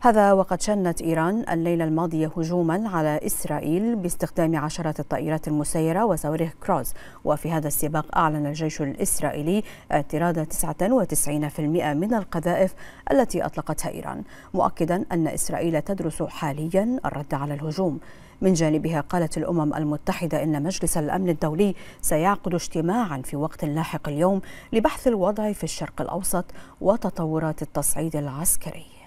هذا وقد شنت إيران الليلة الماضية هجوما على إسرائيل باستخدام عشرات الطائرات المسيرة وصواريخ كروز وفي هذا السباق أعلن الجيش الإسرائيلي اعتراض 99% من القذائف التي أطلقتها إيران مؤكدا أن إسرائيل تدرس حاليا الرد على الهجوم من جانبها قالت الأمم المتحدة إن مجلس الأمن الدولي سيعقد اجتماعا في وقت لاحق اليوم لبحث الوضع في الشرق الأوسط وتطورات التصعيد العسكري